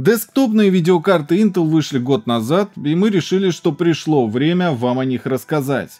Десктопные видеокарты Intel вышли год назад, и мы решили, что пришло время вам о них рассказать.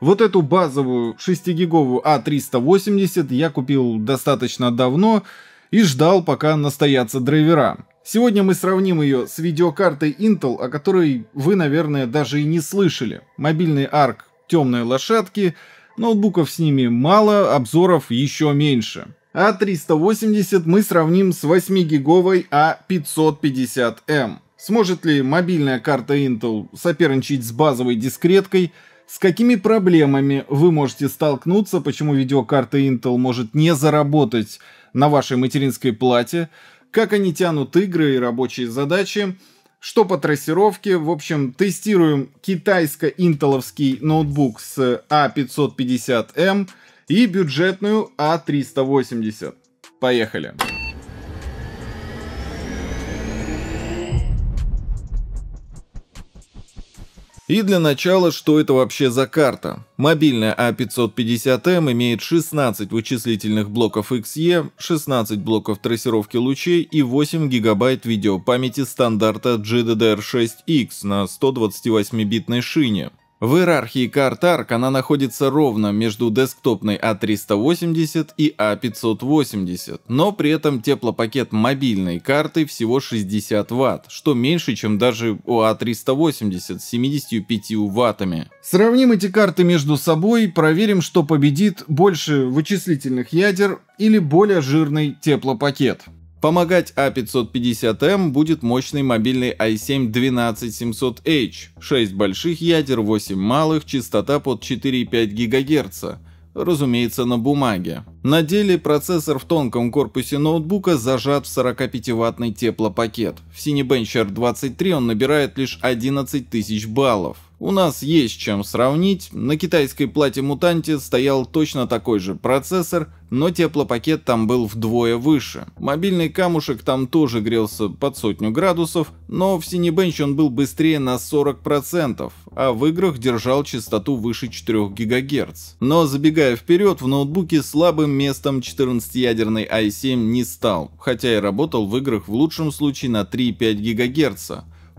Вот эту базовую 6-гиговую A380 а я купил достаточно давно и ждал, пока настоятся драйвера. Сегодня мы сравним ее с видеокартой Intel, о которой вы, наверное, даже и не слышали. Мобильный арк темные лошадки, ноутбуков с ними мало, обзоров еще меньше. А380 мы сравним с 8-гиговой А550М. Сможет ли мобильная карта Intel соперничать с базовой дискреткой? С какими проблемами вы можете столкнуться? Почему видеокарта Intel может не заработать на вашей материнской плате? Как они тянут игры и рабочие задачи? Что по трассировке? В общем, тестируем китайско-интеловский ноутбук с А550М и бюджетную А380. Поехали! И для начала, что это вообще за карта? Мобильная А550М имеет 16 вычислительных блоков XE, 16 блоков трассировки лучей и 8 гигабайт видеопамяти стандарта GDDR6X на 128-битной шине. В иерархии карт ARC она находится ровно между десктопной A380 а и A580, а но при этом теплопакет мобильной карты всего 60 Вт, что меньше, чем даже у A380 а с 75 Ваттами. Сравним эти карты между собой, проверим, что победит больше вычислительных ядер или более жирный теплопакет. Помогать A550M а будет мощный мобильный i7-12700H, 6 больших ядер, 8 малых, частота под 4,5 ГГц, разумеется на бумаге. На деле процессор в тонком корпусе ноутбука зажат в 45-ваттный теплопакет. В Cinebench R23 он набирает лишь 11 тысяч баллов. У нас есть чем сравнить, на китайской плате-мутанте стоял точно такой же процессор, но теплопакет там был вдвое выше. Мобильный камушек там тоже грелся под сотню градусов, но в Cinebench он был быстрее на 40%, а в играх держал частоту выше 4 ГГц. Но забегая вперед, в ноутбуке слабым местом 14-ядерный i7 не стал, хотя и работал в играх в лучшем случае на 3,5 ГГц.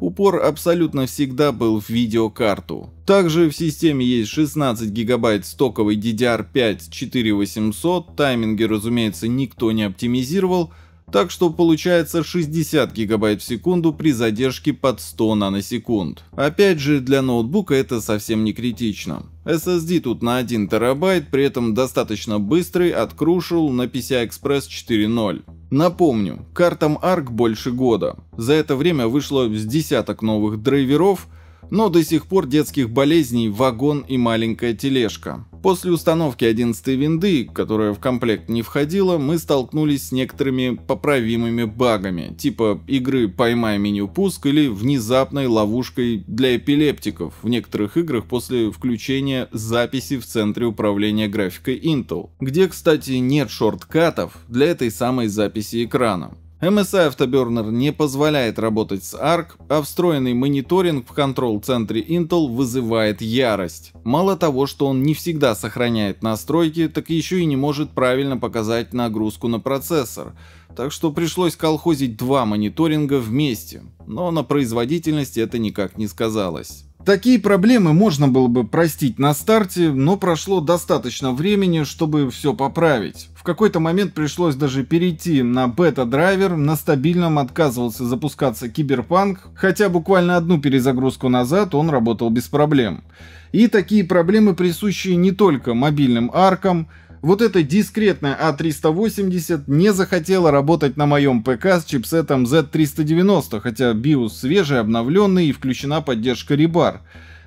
Упор абсолютно всегда был в видеокарту. Также в системе есть 16 гигабайт стоковый DDR5 4800, тайминги, разумеется, никто не оптимизировал, так что получается 60 гигабайт в секунду при задержке под 100 наносекунд. Опять же, для ноутбука это совсем не критично. SSD тут на 1 терабайт, при этом достаточно быстрый от Crucial на PCI Express 4.0. Напомню, картам ARC больше года. За это время вышло с десяток новых драйверов – но до сих пор детских болезней вагон и маленькая тележка. После установки 11 винды, которая в комплект не входила, мы столкнулись с некоторыми поправимыми багами, типа игры «Поймай меню пуск» или внезапной ловушкой для эпилептиков в некоторых играх после включения записи в центре управления графикой Intel, где, кстати, нет шорткатов для этой самой записи экрана. MSI Afterburner а не позволяет работать с ARC, а встроенный мониторинг в контрол-центре Intel вызывает ярость. Мало того, что он не всегда сохраняет настройки, так еще и не может правильно показать нагрузку на процессор. Так что пришлось колхозить два мониторинга вместе, но на производительность это никак не сказалось. Такие проблемы можно было бы простить на старте, но прошло достаточно времени, чтобы все поправить. В какой-то момент пришлось даже перейти на бета-драйвер, на стабильном отказывался запускаться киберпанк, хотя буквально одну перезагрузку назад он работал без проблем. И такие проблемы присущи не только мобильным аркам, вот эта дискретная A380 а не захотела работать на моем ПК с чипсетом Z390, хотя BIOS свежий, обновленный и включена поддержка Rebar.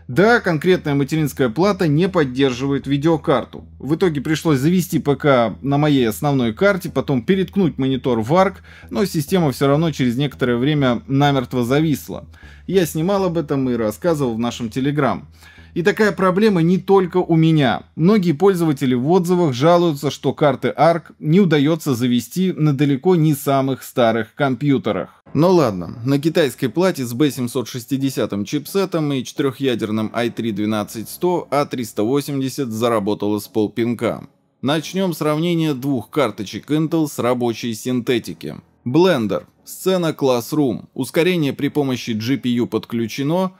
Да, конкретная материнская плата не поддерживает видеокарту. В итоге пришлось завести ПК на моей основной карте, потом переткнуть монитор в ARC, но система все равно через некоторое время намертво зависла. Я снимал об этом и рассказывал в нашем Телеграм. И такая проблема не только у меня. Многие пользователи в отзывах жалуются, что карты ARC не удается завести на далеко не самых старых компьютерах. Но ну ладно, на китайской плате с B760 чипсетом и четырехъядерным i3-12100 A380 заработала с полпинка. Начнем сравнение двух карточек Intel с рабочей синтетики. Blender. Сцена Classroom. Ускорение при помощи GPU подключено,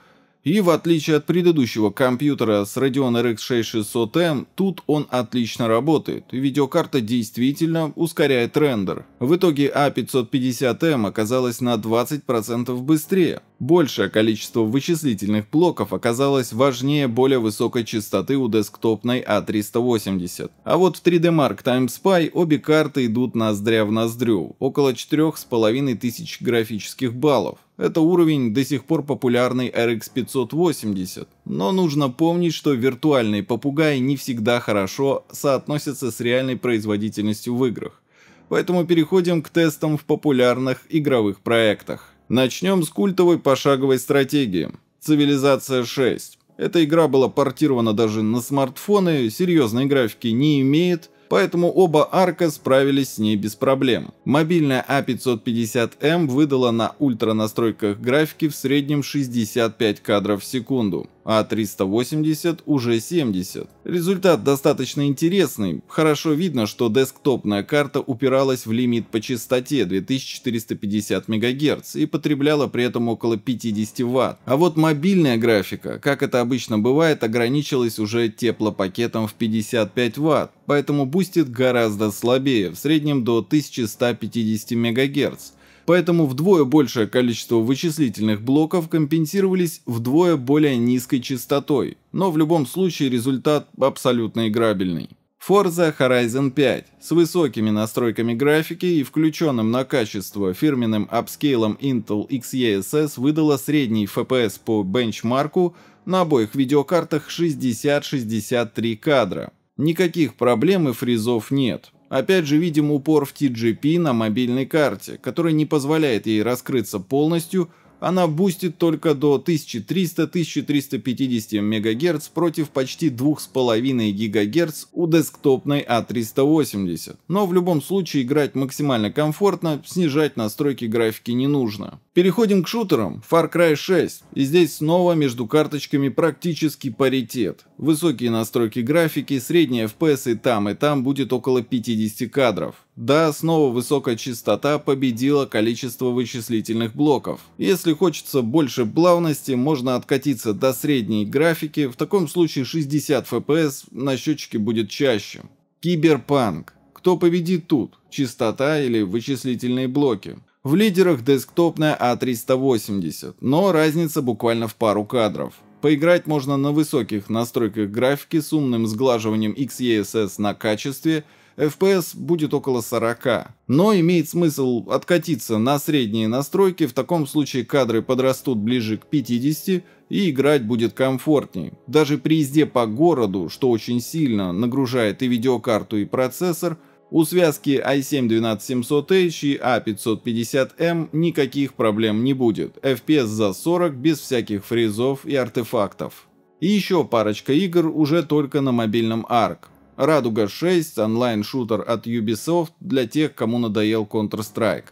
и в отличие от предыдущего компьютера с Radeon RX 6600M, тут он отлично работает, видеокарта действительно ускоряет рендер. В итоге A550M а оказалась на 20% быстрее. Большее количество вычислительных блоков оказалось важнее более высокой частоты у десктопной A380. А, а вот в 3D Mark Time Spy обе карты идут ноздря в ноздрю, около 4500 графических баллов. Это уровень до сих пор популярный RX 580, но нужно помнить, что виртуальный попугай не всегда хорошо соотносится с реальной производительностью в играх. Поэтому переходим к тестам в популярных игровых проектах. Начнем с культовой пошаговой стратегии. Цивилизация 6. Эта игра была портирована даже на смартфоны, серьезной графики не имеет, поэтому оба арка справились с ней без проблем. Мобильная A550M а выдала на ультра настройках графики в среднем 65 кадров в секунду, а 380 уже 70. Результат достаточно интересный, хорошо видно, что десктопная карта упиралась в лимит по частоте 2450 МГц и потребляла при этом около 50 Вт. А вот мобильная графика, как это обычно бывает, ограничилась уже теплопакетом в 55 Вт, поэтому бустит гораздо слабее, в среднем до 1150 МГц, поэтому вдвое большее количество вычислительных блоков компенсировались вдвое более низкой частотой, но в любом случае результат абсолютно играбельный. Forza Horizon 5 с высокими настройками графики и включенным на качество фирменным апскейлом Intel XeSS выдала средний FPS по бенчмарку на обоих видеокартах 60-63 кадра. Никаких проблем и фризов нет. Опять же видим упор в TGP на мобильной карте, который не позволяет ей раскрыться полностью – она бустит только до 1300-1350 МГц против почти 2,5 ГГц у десктопной A380. А Но в любом случае играть максимально комфортно, снижать настройки графики не нужно. Переходим к шутерам Far Cry 6. И здесь снова между карточками практически паритет. Высокие настройки графики, средние FPS и там и там будет около 50 кадров. Да, снова высокая частота победила количество вычислительных блоков. Если хочется больше плавности, можно откатиться до средней графики, в таком случае 60 FPS на счетчике будет чаще. Киберпанк. Кто победит тут? Частота или вычислительные блоки? В лидерах десктопная A380, а но разница буквально в пару кадров. Поиграть можно на высоких настройках графики с умным сглаживанием XESS на качестве – FPS будет около 40. Но имеет смысл откатиться на средние настройки, в таком случае кадры подрастут ближе к 50 и играть будет комфортней. Даже при езде по городу, что очень сильно нагружает и видеокарту, и процессор, у связки i7-12700H и A550M а эм никаких проблем не будет, FPS за 40 без всяких фризов и артефактов. И еще парочка игр уже только на мобильном ARC. Радуга 6 – онлайн-шутер от Ubisoft для тех, кому надоел Counter-Strike.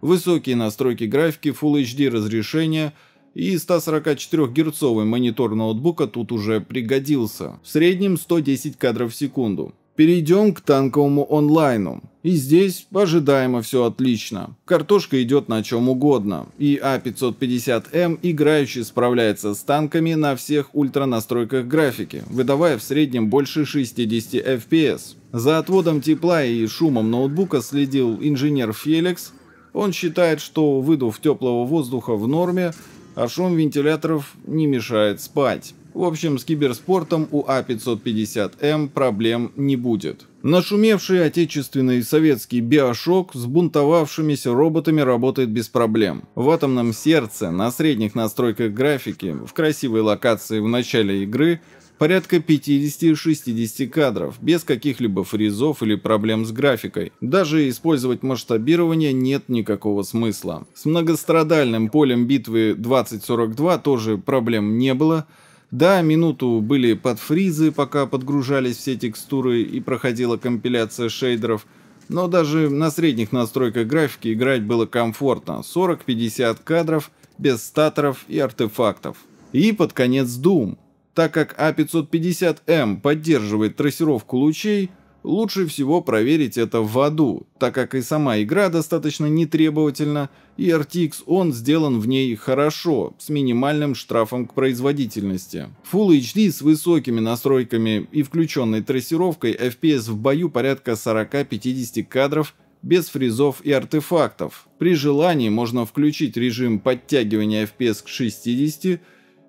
Высокие настройки графики, Full HD разрешение и 144-герцовый монитор ноутбука тут уже пригодился. В среднем 110 кадров в секунду. Перейдем к танковому онлайну. И здесь ожидаемо все отлично. Картошка идет на чем угодно. И А550М играющий справляется с танками на всех ультранастройках графики, выдавая в среднем больше 60 FPS. За отводом тепла и шумом ноутбука следил инженер Феликс. Он считает, что выдув теплого воздуха в норме, а шум вентиляторов не мешает спать. В общем, с киберспортом у А550М проблем не будет. Нашумевший отечественный советский биошок с бунтовавшимися роботами работает без проблем. В атомном сердце, на средних настройках графики, в красивой локации в начале игры порядка 50-60 кадров, без каких-либо фризов или проблем с графикой. Даже использовать масштабирование нет никакого смысла. С многострадальным полем битвы 2042 тоже проблем не было, да, минуту были под фризы, пока подгружались все текстуры и проходила компиляция шейдеров, но даже на средних настройках графики играть было комфортно. 40-50 кадров, без статоров и артефактов. И под конец Doom. Так как A550M а поддерживает трассировку лучей, Лучше всего проверить это в аду, так как и сама игра достаточно нетребовательна, и RTX он сделан в ней хорошо, с минимальным штрафом к производительности. Full HD с высокими настройками и включенной трассировкой FPS в бою порядка 40-50 кадров без фризов и артефактов. При желании можно включить режим подтягивания FPS к 60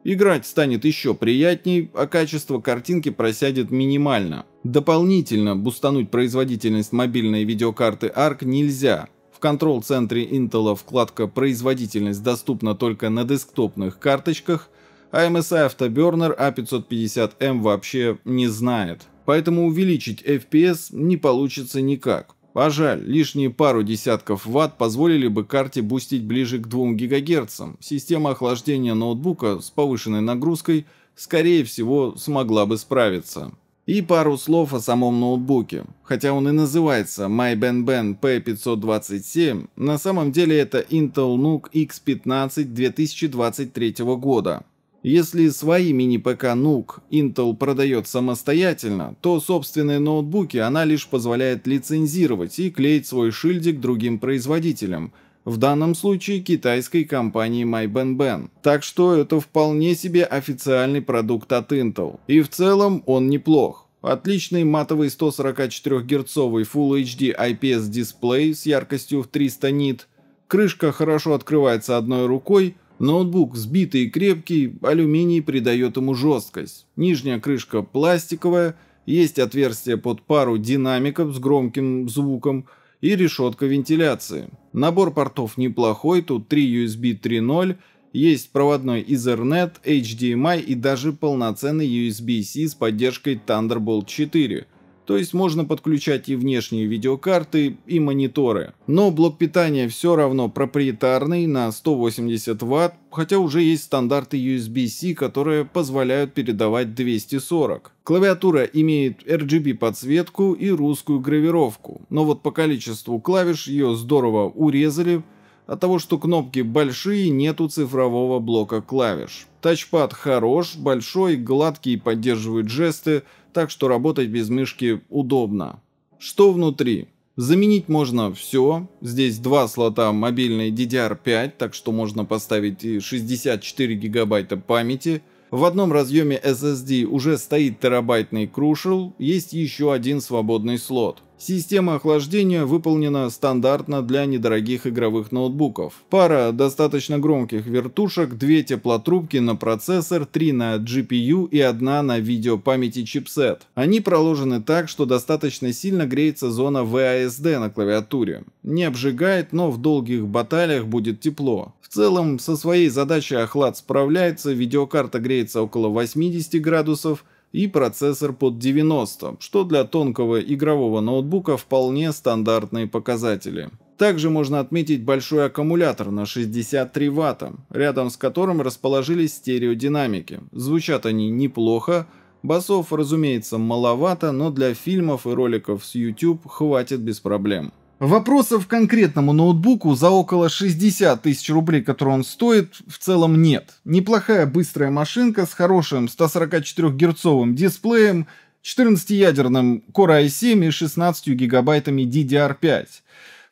Играть станет еще приятней, а качество картинки просядет минимально. Дополнительно бустануть производительность мобильной видеокарты ARC нельзя. В контрол-центре Intel вкладка «Производительность» доступна только на десктопных карточках, а MSI Afterburner A550M а вообще не знает. Поэтому увеличить FPS не получится никак. Пожаль, лишние пару десятков ватт позволили бы карте бустить ближе к 2 ГГц. Система охлаждения ноутбука с повышенной нагрузкой, скорее всего, смогла бы справиться. И пару слов о самом ноутбуке. Хотя он и называется MyBenben P527, на самом деле это Intel NUC X15 2023 года. Если свои мини-ПК NUC Intel продает самостоятельно, то собственные ноутбуки она лишь позволяет лицензировать и клеить свой шильдик другим производителям, в данном случае китайской компании MyBenben. Так что это вполне себе официальный продукт от Intel. И в целом он неплох. Отличный матовый 144-герцовый Full HD IPS дисплей с яркостью в 300 нит. Крышка хорошо открывается одной рукой – Ноутбук сбитый и крепкий, алюминий придает ему жесткость. Нижняя крышка пластиковая, есть отверстие под пару динамиков с громким звуком и решетка вентиляции. Набор портов неплохой, тут 3 USB 3.0, есть проводной Ethernet, HDMI и даже полноценный USB-C с поддержкой Thunderbolt 4. То есть можно подключать и внешние видеокарты, и мониторы. Но блок питания все равно проприетарный на 180 Вт, хотя уже есть стандарты USB-C, которые позволяют передавать 240. Клавиатура имеет RGB подсветку и русскую гравировку, но вот по количеству клавиш ее здорово урезали, от того, что кнопки большие, нету цифрового блока клавиш. Тачпад хорош, большой, гладкий, и поддерживает жесты, так что работать без мышки удобно. Что внутри? Заменить можно все. Здесь два слота мобильной DDR5, так что можно поставить и 64 гигабайта памяти. В одном разъеме SSD уже стоит терабайтный крушел, есть еще один свободный слот. Система охлаждения выполнена стандартно для недорогих игровых ноутбуков. Пара достаточно громких вертушек, две теплотрубки на процессор, три на GPU и одна на видеопамяти чипсет. Они проложены так, что достаточно сильно греется зона VASD а на клавиатуре. Не обжигает, но в долгих баталиях будет тепло. В целом, со своей задачей Охлад справляется, видеокарта греется около 80 градусов, и процессор под 90, что для тонкого игрового ноутбука вполне стандартные показатели. Также можно отметить большой аккумулятор на 63 Вт, рядом с которым расположились стереодинамики. Звучат они неплохо, басов, разумеется, маловато, но для фильмов и роликов с YouTube хватит без проблем. Вопросов к конкретному ноутбуку за около 60 тысяч рублей, который он стоит, в целом нет. Неплохая быстрая машинка с хорошим 144-герцовым дисплеем, 14-ядерным Core i7 и 16 гигабайтами DDR5.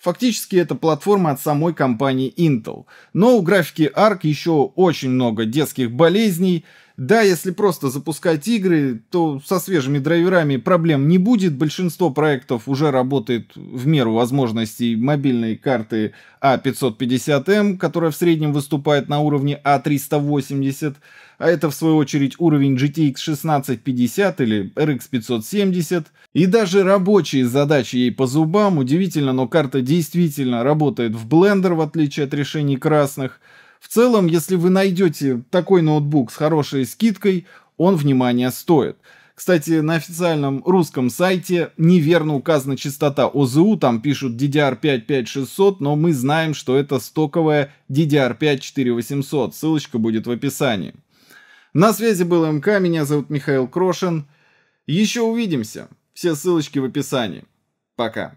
Фактически это платформа от самой компании Intel. Но у графики ARC еще очень много детских болезней, да, если просто запускать игры, то со свежими драйверами проблем не будет. Большинство проектов уже работает в меру возможностей мобильной карты A550M, а которая в среднем выступает на уровне A380, а, а это в свою очередь уровень GTX 1650 или RX 570. И даже рабочие задачи ей по зубам. Удивительно, но карта действительно работает в Blender, в отличие от решений красных. В целом, если вы найдете такой ноутбук с хорошей скидкой, он внимания стоит. Кстати, на официальном русском сайте неверно указана частота ОЗУ, там пишут DDR5-5600, но мы знаем, что это стоковая DDR5-4800, ссылочка будет в описании. На связи был МК, меня зовут Михаил Крошин. Еще увидимся, все ссылочки в описании. Пока.